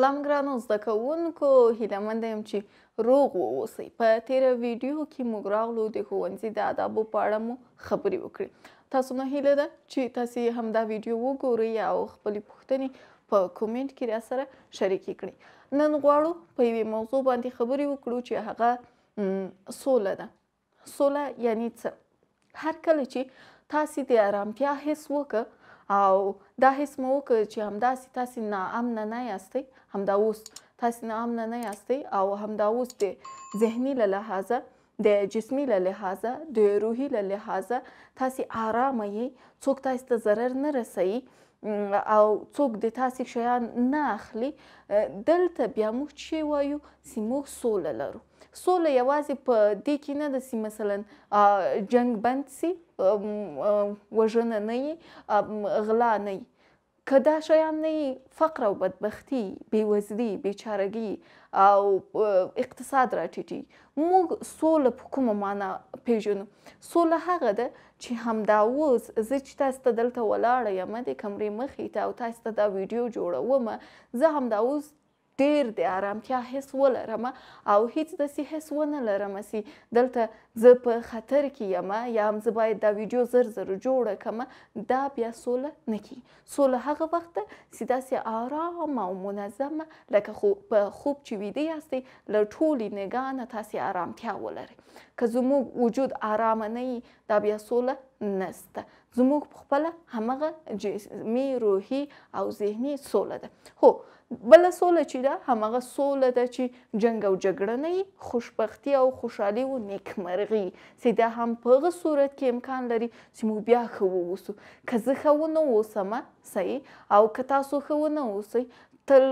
سلام ګرانو زده کوونکو هیله مند یم چې روغ واوسئ په تیره ویډیو کې موږ راغلو د ښوونځي د آدابو په اړه مو خبرې وکړې تاسو نه هیله ده چې تاسې همدا ویډیو وګورئ او خپلې پوښتنې په کومنټ کې راسره شریکې کړئ نن غواړو په یوې موضوع باندې خبرې وکړو چې هغه سوله ده سوله یعنی څه هر کله چې تاسې د ارامتیا حس وکړه او دا حس مو وکړ چې همداسې تاسې ناامنه نه یاستئ همدا اوس تاسې ناامنه نه یاستئ او همدا اوس د ذهني له لحاظه د جسمی له لحاظه د روحي له لحاظه تاسې آرامه یې څوک تاسې ته ضرر نه رسوي او څوک د تاسې شیان نه اخلي دلته بیا موږ چې وایو چې موږ سوله لرو سوله یوازې په دې کې نه ده چې مثلا جنگ بند سي وژنه نه یي غلا نه یي که دا شیان نه فقر او بدبختی بیوزلي بیچارهګي او اقتصاد راټیټي موږ سوله په کومه معنا پیژنو سوله هغه ده چې همدا اوس زه چې تاسو ته دلته ولاړه یم د کمرې مخې ته او تاسو ته دا ویډیو جوړوم زه همدا اوس ډیر د آرامتیا حس ولرم او هیڅ داسې حس ونه لرم چې دلته زه په خطر کې یم یا هم زه باید دا ویډیو زر زر جوړه کړم دا بیا سوله نه کی سوله هغه وخت چې داسې آرام او منظم لکه خو په خوب چې ویده یاستې له ټولې نگاه نه تاسې آرامتیا ولرئ که زموږ وجود آرام نه وي دا بیا سوله نسته زموږ خپله همغه جسمي روحي او ذهني سوله ده هو بله سوله چې ده همغه سوله ده چې جنگ او جګړه نه وي خوشبختي او خوشحالي او نیکمرغي رغي سي دا هم په غو صورت کې امکان لري چې مو بیا خو ووسو که زه خو نه وسم صحیح او که تاسو خو نه وسی تل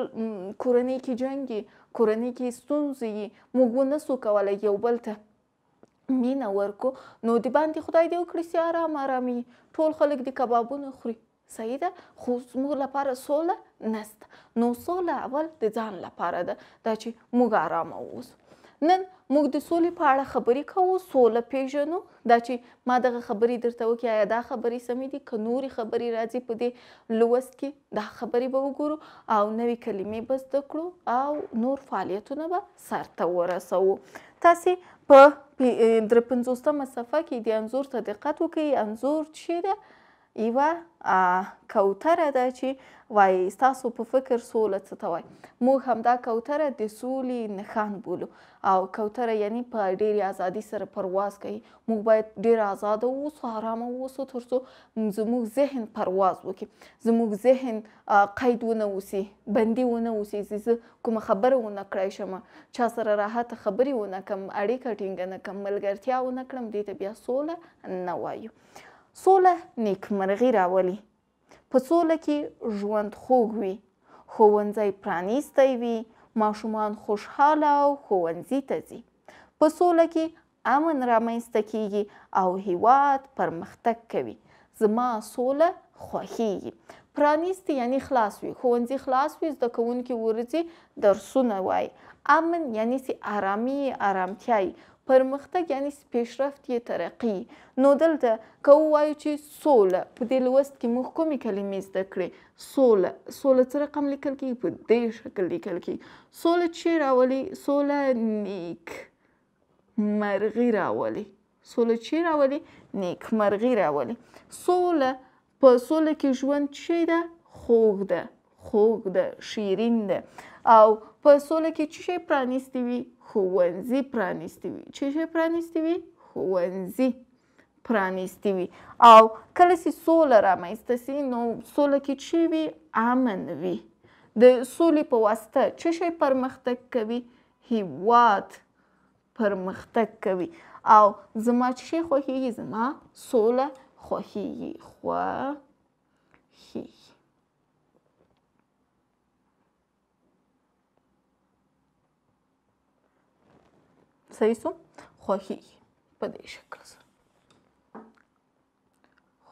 کورنۍ کې جنگي کورنۍ کې ستونزې موږ نه سو کولای یو بل ته مینه ورکو نو د باندې خدای دې وکړي چې آرام آرامي ټول خلک د کبابونو خوري صحیح ده خو زموږ لپاره سوله نسته نو سوله اول د ځان لپاره ده دا چې موږ آرامه اوسو نن موږ د سولې په اړه خبرې کوو سوله پیژنو دا چې ما دغه خبرې درته وکړې آیا دا خبرې سمې دي که نورې خبرې راځي په دې لوست کې دا خبرې به وګورو او نوې کلمې به زده کړو او نور فعالیتونه به سرته ورسوو تاسې په درې پنځوسمه صفحه کې د انځور ته دقت وکړئ انځور چیرې یوه کوتره ده چې وایي ستاسو په فکر سوله څه ته وایي موږ همدا کوتره د سولې نښان بولو او کوتره یعنی په ډېرې ازادۍ سره پرواز کوي موږ باید ډېر آزاده واوسو ارامه واوسو تر څو زموږ ذهن پرواز وکړي زموږ ذهن قید ونه اوسي بندي ونه اوسي چې زه کومه خبره ونه کړی شم چا سره راحته خبرې ونه کړم اړیکه ټینګه نه کړم ملګرتیا ونه کړم دې ته بیا سوله نه وایو سوله نیکمرغي راولي په سوله کې ژوند خوږ وي ښوونځی پرانیستی وي ماشومان خوشحاله او ښوونځي ته ځي په سوله کې امن رامنځته کیږي او هیواد پرمختګ کوي زما سوله خوښیږي پرانیستی یعنی خلاص وي ښوونځي خلاص وي زده کوونکي ورځي درسونه وایي امن یعنی سي آرامي آرامتیایي پرمختګ یعنی پیشرفت یا ترقی نو دلته که ووایو چې سوله په دې لوست کې موږ کومې کلمې زده کړې سوله سوله څه رقم لیکل کیږي په دې شکل لیکل کیږي سوله چې راولي سوله نیک مرغي راولي سوله چې راولي نیک مرغي راولي سوله په سوله کې ژوند چې ده خوږ ده خوږ ده شیرین ده او په سوله کې چې شی پرانیستی وي ښوونځي پرانیستی وي چې شی پرانیستی وي ښوونځي پرانیستی وي او کله چې سوله رامنځته سي نو سوله کې چې وي امن وي د سولې په واسطه چې شی پرمختګ کوي هیواد پرمختګ کوي او زما چې شی خوښیږي زما سوله خوښیږي خوښیږي صحیح سو خوښیږي په دې شکل سره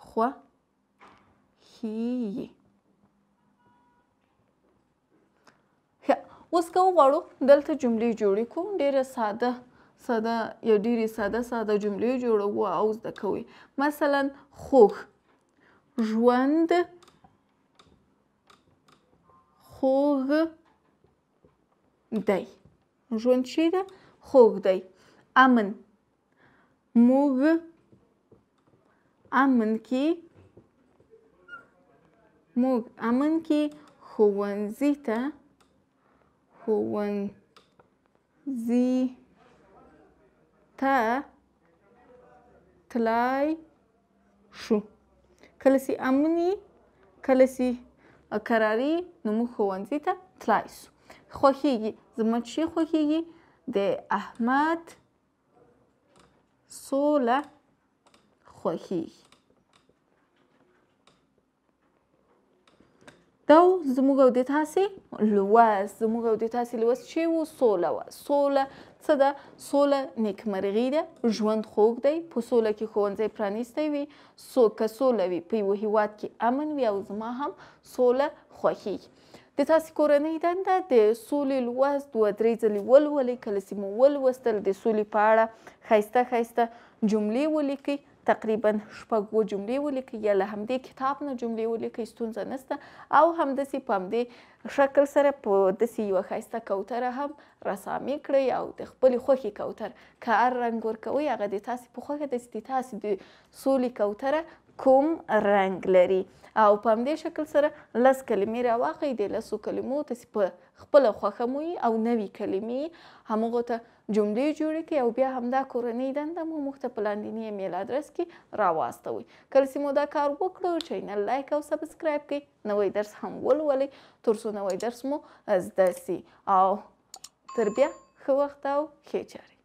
خوا هی اوس کوم غواړو دلته جملې جوړې کوم ډیره ساده ساده یا ډیره ساده ساده جملې جوړو او زده کوي مثلا خوږ ژوند خوږ دی ژوند چی ده خوږ دی امن موږ امن کې موږ امن کې ښوونځي ته ښوونځي ته تلای شو کله چې امني کله چې قراري نو موږ ښوونځي ته تلای شو خوښیږي زما چې خوښیږي د احمد سوله خوښیږي دا زموږ او د تاسې لوست زموږ او د تاسې لوست چې و سوله وه سوله څه ده سوله نیکمرغي ده ژوند خوږ دی په سوله کې ښوونځی پرانیستی وي سو که سوله وي په یوه هیواد کې امن وي او زما هم سوله خوښیږي د تاسو کورنۍ دنده د سولې لوست دوه درې ځلې ولولئ کله چې مو ولوستل د سولې په اړه ښایسته ښایسته جملې ولیکئ تقریبا شپږ جملې ولیکئ یا له همدې کتاب نه جملې ولیکئ ستونزه نشته او همداسې په همدې شکل سره په داسې یوه ښایسته کوتره هم رسامي کړئ او د خپلې خوښې کوتر که هر رنګ ورکوئ هغه د تاسې په خوښه داسې د تاسې د سولې کوتره کوم رنگ لري او په همدې شکل سره لس کلمې راواخی د لسو کلمو تاسو په خپل خوخه موي او نوي کلمې همغه ته جملې جوړې کړي او بیا همدا کورنۍ دنده مو مخته پلاندنی ایمیل ادرس کې راواستوي کله چې مو دا کار وکړو چینل لایک او سبسکرایب کړئ نوې درس هم ولولئ ترڅو نوې درس مو زده سي او تر بیا ښه وخت او ښه چاره